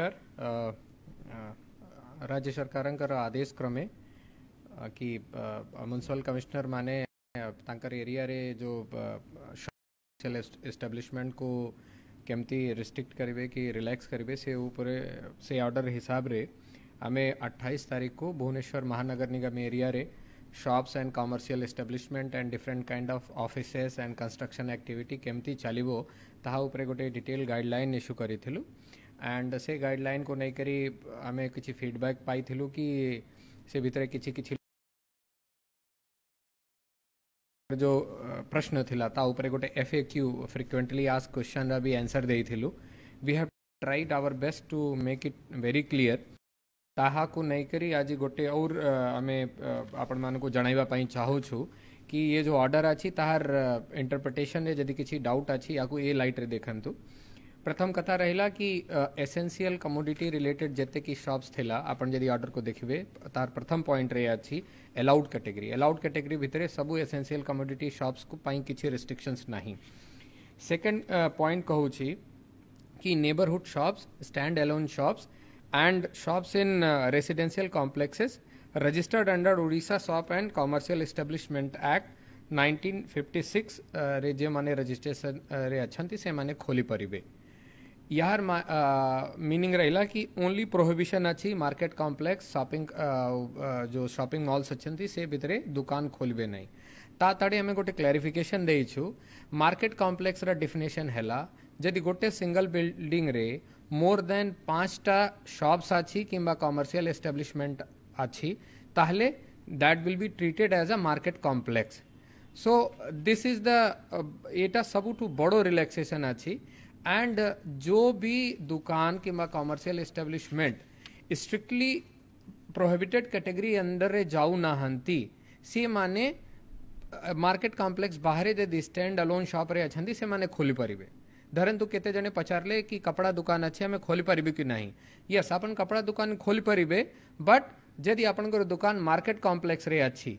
नमस्कार राज्य सरकार आदेश क्रमे कि म्युनिसिपल कमिश्नर माने एरिया रे जो एस्टेब्लिशमेंट को केमती रिस्ट्रिक्ट करेंगे कि रिलैक्स करेंगे से ऊपर से ऑर्डर हिसाब रे आमे 28 तारीख को भुवनेश्वर महानगर निगम एरिया रे shops and commercial establishment and different kind of offices and construction activity केमती चलो ताहा गाइडल गोटे डिटेल गाइडलाइन इश्यू करूँ ଆଣ୍ଡ ସେ ଗାଇଡ଼ଲାଇନ୍କୁ ନେଇକରି ଆମେ କିଛି ଫିଡ଼ବ୍ୟାକ୍ ପାଇଥିଲୁ କି ସେ ଭିତରେ କିଛି କିଛି जो प्रश्न थी ता गोटे F A Q frequently ask question रा भी आंसर देइथिलु we have tried our best to make it very clear ताहा आज गोटे और आम आपण मान को जणाइबा कि ये जो ऑर्डर अच्छी ताहार इंटरप्रिटेशन रे यदि डाउट अच्छी या लाइट्रे लाइट प्रथम कथा रहिला कि एसेंशियल कमोडिटी रिलेटेड जत्ते की शॉप्स थिला आपण जदी ऑर्डर को देखिए तार प्रथम पॉइंट रे आछि अलाउड कैटेगरी अलाउड कैटेगरी भितर सब एसेंशियल कमोडिटी शॉप्स को पाई किछि रिस्ट्रिक्शंस नाही सेकंड पॉइंट कहू कि neighbourhood shops stand alone shops and shops in residential complexes registered under Odisha shop and commercial establishment act 1956 रे जे माने रजिस्ट्रेशन अच्छा से मैंने खोली पारे यार मीनिंग रहा कि ओनली प्रोहिबिशन अच्छी मार्केट कॉम्प्लेक्स शॉपिंग जो शॉपिंग मल्स अच्छे से भितर दुकान खोलबे ना ता तड़े आम गोटे क्लारिफिकेसन देचु मार्केट रा डेफिनेसन है जदि गोटे सिंगल बिल्डिंग रे मोर देन पांचटा शॉप्स अच्छी कि कमर्शियल एस्टेब्लिशमेंट अच्छी ताहले that will be treated as a market complex so this is the एटा सबुठ बड़ो रिलैक्सेशन अच्छी एंड uh, जो भी दुकान के मैं commercial establishment strictly prohibited category under जाऊ ना हंती सी माने मार्केट कॉम्प्लेक्स बाहर जब स्टैंड अलोन शॉप रे अच्छा से माने खोली पारे धरंतु तो केते जने पचारले कि कपड़ा दुकान अच्छे हमें खोली पारे कि नहीं यस अपन कपड़ा दुकान खोली पारे बट जदि आप दुकान मार्केट कॉम्प्लेक्स रे अच्छी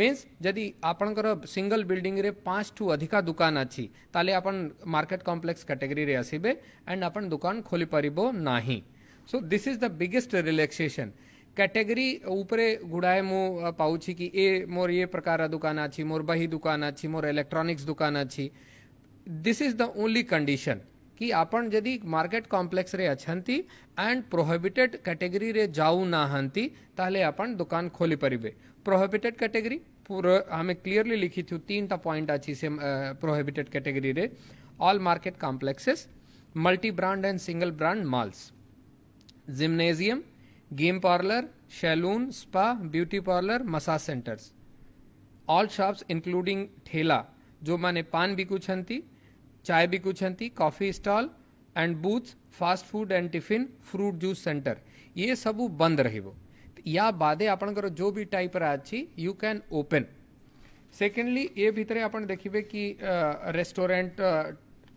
मीन्स जदि आपणकर सिंगल बिल्डिंग रे पांच ठू अधिका दुकान अच्छी ताले अपन मार्केट कॉम्प्लेक्स कैटेगरी रे आसबे एंड अपन दुकान खोली परिबो नाही so this is the biggest relaxation category ऊपरे गुड़ाए मु पाउछि कि ए मोर ये प्रकार दुकान अच्छी मोर बही दुकान अच्छी मोर इलेक्ट्रॉनिक्स दुकान अच्छी this is the only condition कि आपण जदि मार्केट कॉम्प्लेक्स रे अछंती एंड प्रोहिबिटेड कैटेगरी रे जाऊ ना ताले आपण दुकान खोली परिबे प्रोहेबिटेड कैटेगरी हमें क्लियरली लिखी थी तीन टा पॉइंट अच्छी से प्रोहिबिटेड कैटेगरी रे all market complexes multi brand and single brand malls gymnasium game parlour saloon spa beauty parlour massage centres all shops including ठेला जो माने पान भी कुछ हंती चाय भी कुछ हंती coffee stall and booths fast food and tiffin fruit juice centre ये सब बंद रही या बादे आप जो भी टाइप अच्छी यू कैन ओपन सेकेंडली ये भितर आप देखिए कि रेस्टोरेंट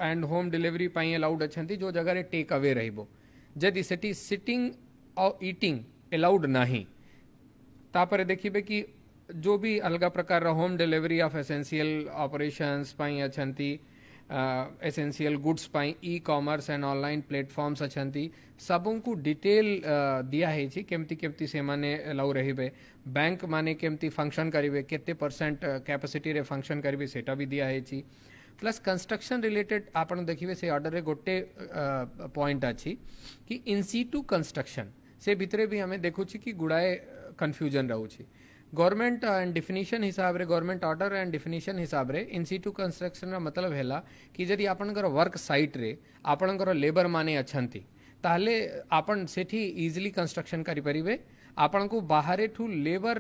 एंड होम डिलीवरी पर अलाउड अच्छा जो जगह टेक अवे रदि से सिटिंग और ईटिंग एलाउड नहीं देखिए कि जो भी अलग प्रकार home delivery of essential operations essential अच्छा essential goods pi e commerce and online platforms अच्छा सबको डिटेल दिखाई केमती केमती से लौ रे बैंक मैंने केमती फंक्शन करेंगे केते परसेंट कैपेसीटी फंक्शन करेंगे सेटा भी दिखाई प्लस कंस्ट्रक्शन रिलेटेड आप देखिए से अर्डर गोटे पॉइंट अच्छी कि इन सी टू कंस्ट्रक्शन से भितर भी आम देखु कि गुड़ाए कन्फ्यूजन रोचे गवर्नमेंट एंड डिफिनिशन हिसाब रे गवर्नमेंट ऑर्डर एंड डिफिनिशन हिसाब रे इन सीटू कंस्ट्रक्शन मतलब है कि जदि आपंकर वर्क सैट रे आपंकर लेबर माने अच्छा ताहले आपण सेठी इजिली कंस्ट्रक्शन करें ଆପଣଙ୍କୁ ବାହାରେଠୁ ଲେବର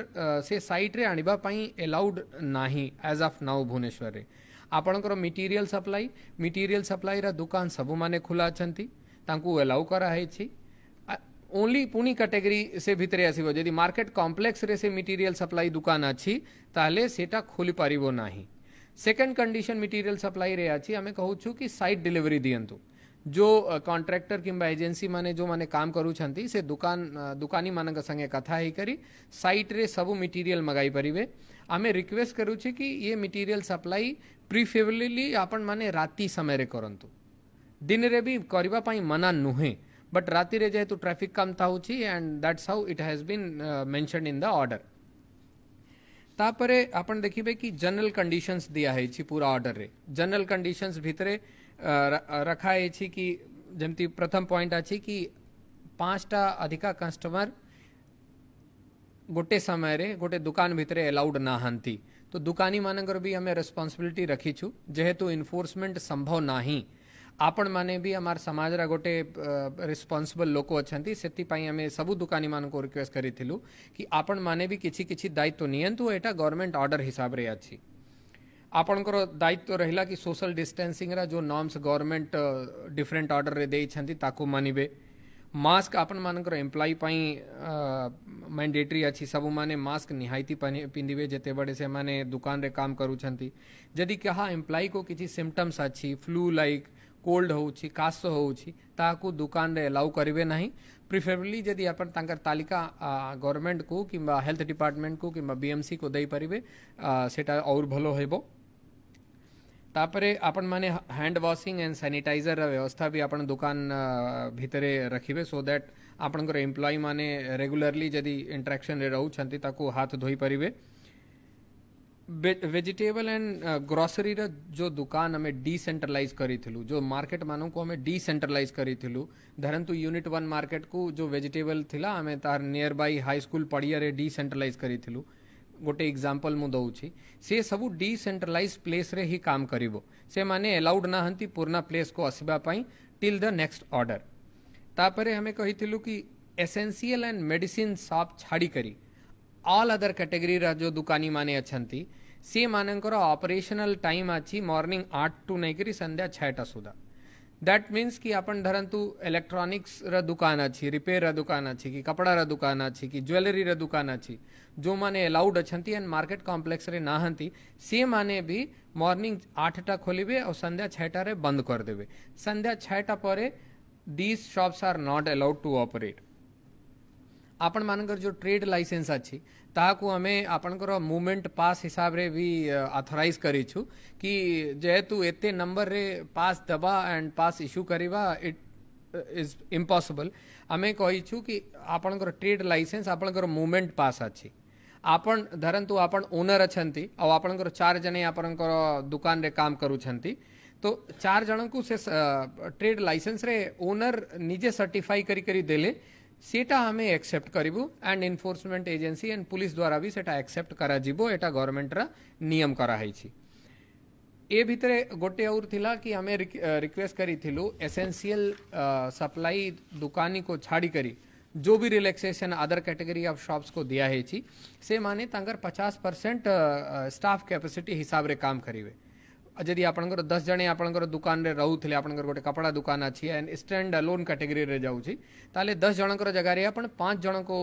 ସେ ସାଇଟ୍ରେ ଆଣିବା ପାଇଁ ଏଲାଉଡ୍ ନାହିଁ ଆଜ୍ ଅଫ୍ ନାଓ ଭୁବନେଶ୍ୱରରେ ଆପଣଙ୍କର ମେଟିରିଆଲ ସପ୍ଲାଇ ମେଟିରିଆଲ ସପ୍ଲାଇର ଦୋକାନ ସବୁମାନେ ଖୋଲା ଅଛନ୍ତି ତାଙ୍କୁ ଏଲାଉ କରାହେଇଛି ಓನ್ಲಿ ಪುಣಿ ಕ್ಯಾಟೆಗರಿ भितर भितरे ଆସିବ ଯଦି ମାର୍କେଟ କମ୍ପ୍ଲେକ୍ସରେ ସେ ମେଟେରିଆଲ ସପ୍ଲାଇ ଦୋକାନ ଅଛି ତାହେଲେ ସେଟା ଖୋଲିପାରିବ ନାହିଁ ସେକେଣ୍ଡ କଣ୍ଡିସନ ମେଟେରିଆଲ ସପ୍ଲାଇରେ अच्छी आम कहूँ कि ସାଇଟ୍ ଡେଲିଭରି दिंतु जो कंट्राक्टर किंबा एजेन्सी मैंने जो मैंने काम करूँगी से दुकान दुकानी मान संगे कथा ही करी सैट्रे सब मटेरियल मगाई पारे आम रिक्वेस्ट करूँ कि ये मटेरियल सप्लाई प्रिफेबली आपण मैंने राति समय करूँ दिनरे भी करने मना नुहे बट राति जेहेतु ट्राफिक कम था and that's how it has been mention in the order तापर आप देखिए कि जनरल कंडीशन दिखाई पूरा अर्डर रे जनरल कंडीशन भितर रखाई कि जमती प्रथम पॉइंट अच्छी कि पांचटा अधिका कस्टमर गोटे समय रे गोटे दुकान भितर एलाउड ना तो दुकानी मानकर भी हमें रेस्पॉन्सिबिलिटी रखीचु जेहेतु इन्फोर्समेंट संभव नहीं आपण मैंने भी आम समाज गोटे रिस्पन्सबल लोक अच्छा से सब दुकानी मानक रिक्वेस्ट करूँ कि आपण मैंने भी किसी किसी दायित्व नियंतु यहाँ गवर्नमेंट अर्डर हिसाब से अच्छी आपणकर दायित्व तो रहा कि सोशल डिस्टेंसिंग रा जो नॉर्म्स गवर्नमेंट डिफरेंट अर्डर में मानवे मस्क आपण मानक एम्प्लयी मैंडेटरी अच्छी सब माने मास्क निहायती पिंधे जिते बड़े से माने दुकान रे काम करूँ जदि क्या एम्प्लयी को किसी सिम्टम्स अच्छी फ्लू लाइक कोल्ड होश हो दुकान एलाउ करेंगे ना प्रिफरेबली जदि आपर तालिका गवर्नमेंट को किंबा हेल्थ डिपार्टमेंट को किंबा बीएमसी को देपारे से और भल हो तापरे आपण माने हैंड वॉशिंग एंड सानिटाइजर व्यवस्था भी आपण दुकान भितर रखिबे सो दैट आपण एम्प्लॉय माने रेगुलरली जदि इंटरेक्शन रे रहउ छंती ताकू हाथ धोई परिबे वेजिटेबल एंड ग्रोसरी रा जो दुकान हमें डिसेंट्रलाइज करी थिलु जो मार्केट मानू को हमें डिसेंट्रलाइज करी थिलु धरन यूनिट वन मार्केट को जो वेजिटेबल थिला हमें तार नियर बाई हाई स्कूल पड़िया रे डिसेंट्रलाइज करी थिलु गोटे एग्जाम्पल मु से सब डिसेंट्रलाइज प्लेस रे ही काम करिवो से माने अलाउड ना हंती पूर्णा प्लेस को आसीबा पई टिल द नेक्स्ट ऑर्डर तापर हमें कहिथिलु कि एसेंशियल एंड मेडिसिन शॉप छाड़ी करी अदर कैटेगरी ಕ್ಯಾಟೆಗರಿ दुकानी ದುಕಾನಿ अच्छा सी मानकर ಮಾನಂಕರ टाइम अच्छी ಅಚ್ಚಿ आठ टू नहीं कर संध्या ಛಯಟ सुधा दैट मीन्स कि आप धरतु इलेक्ट्रॉनिक्स दुकान अच्छी रिपेयर र दुकान अच्छी कि कपड़ा र दुकान अच्छी कि ज्वेलरी र दुकान अच्छी जो मैंने अलाउड अच्छा एंड मार्केट कॉम्प्लेक्स रे ना हंती भी मॉर्निंग आठटा खोलिबे और संध्या छटा रे बंद कर देबे संध्या छटा पर these shops are not allowed to operate आपण मानकर जो ट्रेड लाइसेंस अच्छी ताकू आम आपणकर मुवमेंट पास हिसाब रे भी अथोराइज करूँ कि जेहेतु एत नंबर रे पास दबा एंड पास इश्यू करवा इट इज इम्पसिबल आम कहीचु कि आपणकर ट्रेड लाइसेंस आपणकर मुवमेंट पास अच्छी आपण धरतु आपण ओनर अच्छा आउ आपणकर चार जने आपणकर दुकान रे काम करूँ तो चार जन को से ट्रेड लाइसेंस रे ओनर निजे सर्टिफाई करी करी देले सीटा आम एक्सेप्ट करूँ and enforcement agency and police द्वारा भी सेटा एक्सेप्ट कराଯିबो एटा गवर्नमेंटर नियम कराई ए भितर गोटे और थिला कि आम रिक्वेस्ट करूँ एसेंशियल सप्लाई दुकानी को छाड़ी करी जो भी relaxation other category of shops को दिया है से माने तंगर 50 परसेंट स्टाफ कैपेसिटी हिसाब रे काम करेंगे जदि आपर दस जन आप दुकान में रोते आप गोटे कपड़ा दुकान अच्छी एंड स्टैंड लोन कैटेगरी जाऊँगी दस जन जगार पाँच जन को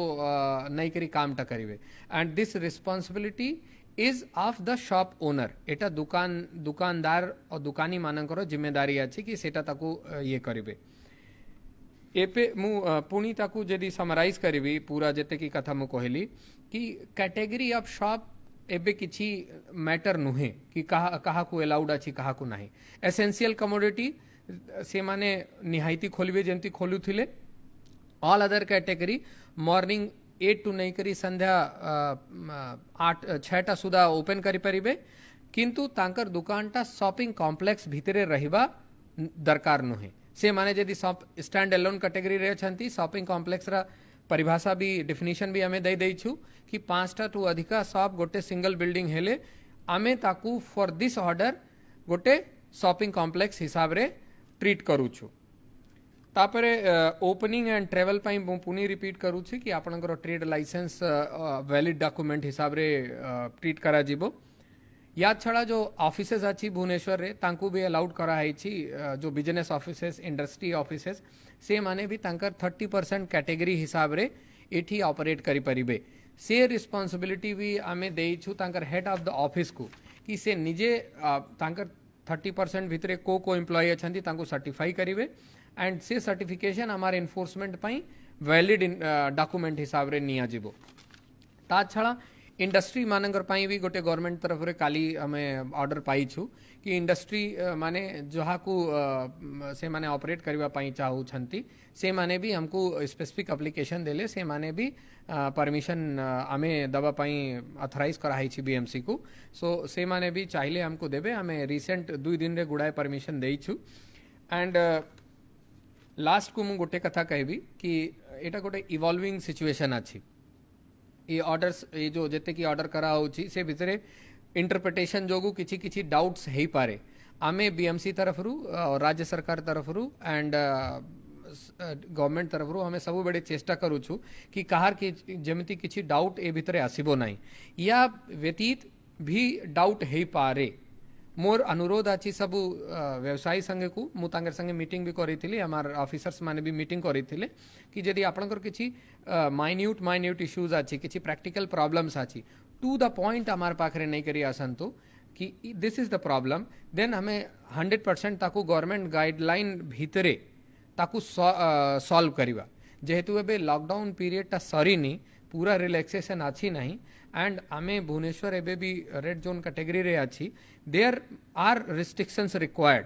नहीं कामटा करेंगे and this responsibility is of the shop owner यहाँ दुकान दुकानदार और दुकानी मानक जिम्मेदारी अच्छी कि सीटाता ये करेंगे एपे मु पुणी ताकू जदि समराइज करी पूरा जिते कि कथा मु कहली कि कैटेगरी ऑफ शॉप ଏବେ କିଛି ମ୍ୟାଟର୍ ନୁହେଁ କି କାହା କାହାକୁ ଏଲାଉଡ୍ ଅଛି କାହାକୁ ନାହିଁ ଏସେନ୍ସିଆଲ୍ କମୋଡିଟି ସେମାନେ ନିହାତି ଖୋଲିବେ ଯେମିତି ଖୋଲୁଥିଲେ all other category morning eight to नहीं करी संध्या आठ छटा सुधा ओपेन करें किंतु तांकर दुकानटा शॉपिंग कॉम्प्लेक्स भितरे रहिबा दरकार नुहे से माने जदि स्टैंड एलोन कैटेगरी रे छंती शॉपिंग कॉम्प्लेक्स रा परिभाषा भी डेफिनेशन भी आम दे कि पांचटा टू अधिका सब गोटे सिंगल बिल्डिंग हेले आमे ताकू फॉर दिस ऑर्डर गोटे शॉपिंग कॉम्प्लेक्स हिसाब रे ट्रीट करूचु तापर ओपनिंग एंड ट्रेवल पाई मु पुनी रिपीट करूछु कि आपनकर ट्रेड लाइसेंस वैलिड डॉक्यूमेंट हिसाब रे ट्रीट करा जीवो या छड़ा जो अफिसेस अच्छी भुवनेश्वर रे तांकु भी अलाउड कराई जो बिजनेस अफिसेस इंडस्ट्री अफिसेस से माने भी तांकर 30 परसेंट कैटेगरी हिसाब रे एठी ऑपरेट करी परिबे से रिस्पांसिबिलिटी भी आमे देछु तांकर हेड ऑफ द ऑफिस को कि से निजे तांकर 30 परसेंट भितरे को को एम्प्लॉय अच्छा तांकु सर्टिफाई करिबे एंड से सर्टिफिकेशन हमार एनफोर्समेंट पई वैलिड डॉक्यूमेंट हिसाब रे निया जिवो ता छड़ा इंडस्ट्री मानी भी गोटे गवर्नमेंट तरफ रे काली हमें ऑर्डर पाई कि इंडस्ट्री माने जहाँ को से माने ऑपरेट करने चाहूंट से माने भी हमको स्पेसिफिक एप्लीकेशन देले से माने भी परमिशन आम दवापी अथराइज कराई बीएमसी को सो से माने भी चाहिए हमको देवे आम रिसेंट दुई दिन रे गुड़ाए परमिशन देचु एंड लास्ट को मुझे गोटे कथा कहबी कि यहाँ गोटे इवल्विंग सिचुएसन अच्छी ये ऑर्डर्स ये जो जितने की ऑर्डर करा से भितर इंटरप्रिटेशन जो कि डाउट्स हो पारे आम बीएमसी तरफ रू राज्य सरकार तरफ रू एंड गवर्नमेंट तरफ रू हमें सब चेष्टा करूचु कि कहार कि जमी कि डाउट ए भितर आसबो ना या व्यतीत भी डाउट हो पारे मोर अनुरोध अच्छी सब व्यवसायी संगे को मुझे संगे मीट भी करी आम अफिसर्स मैंने भी मीटिंग करी कि जदि आपंकर किसी माइन्यूट माइन्यूट इश्यूज अच्छी किसी प्राक्टिकल प्रोब्लम्स अच्छी टू द पॉइंट आम पाखे नहीं कर आसतु कि this is the problem then हमें हंड्रेड परसेंट ताक गवर्नमेंट गाइडलाइन भितरे सल्व सॉल्व करवा जेहेतु एवं लॉकडाउन पीरियडटा सरनी पूरा रिलैक्सेसन अच्छी ना and Ame Bhuneshwar Ebebi red zone category re achi, there are restrictions required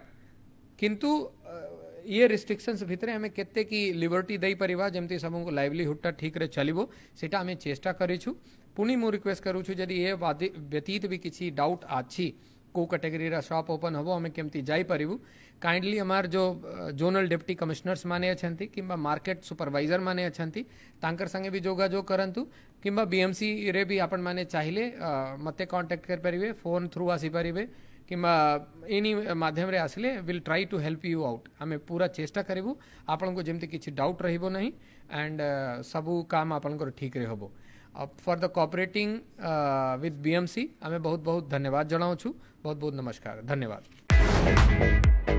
किंतु ये रिस्ट्रिक्शंस भितर आम केते कि लिबर्टी दे परिवा जमती सबको लाइवलीहुडटा ठीक रे चलिबो सेटा आम चेष्टा करिछु पुनी मु रिक्वेस्ट करूछु जदि ए व्यतीत भी किसी डाउट अछि कौ कैटेगरी सप ओपन हम आम कमी जापरू कैंडली अमार जो जोनल डिप्टी कमिश्नर्स मैंने कि मार्केट सुपरवाइजर मैंने संगे भी जोजोग करूँ कि बीएमसी रे भी आपण मैंने चाहिए मत कंटाक्ट करें फोन थ्रू आसपर कि एनी मध्यम आसिले will try to help you out आम पूरा चेस्टा करूँ आपन को जमी कि डाउट रही एंड सबू काम आपंकर ठिक्रे हाँ अब for the cooperating with BMC हमें बहुत बहुत धन्यवाद जनावु बहुत बहुत नमस्कार धन्यवाद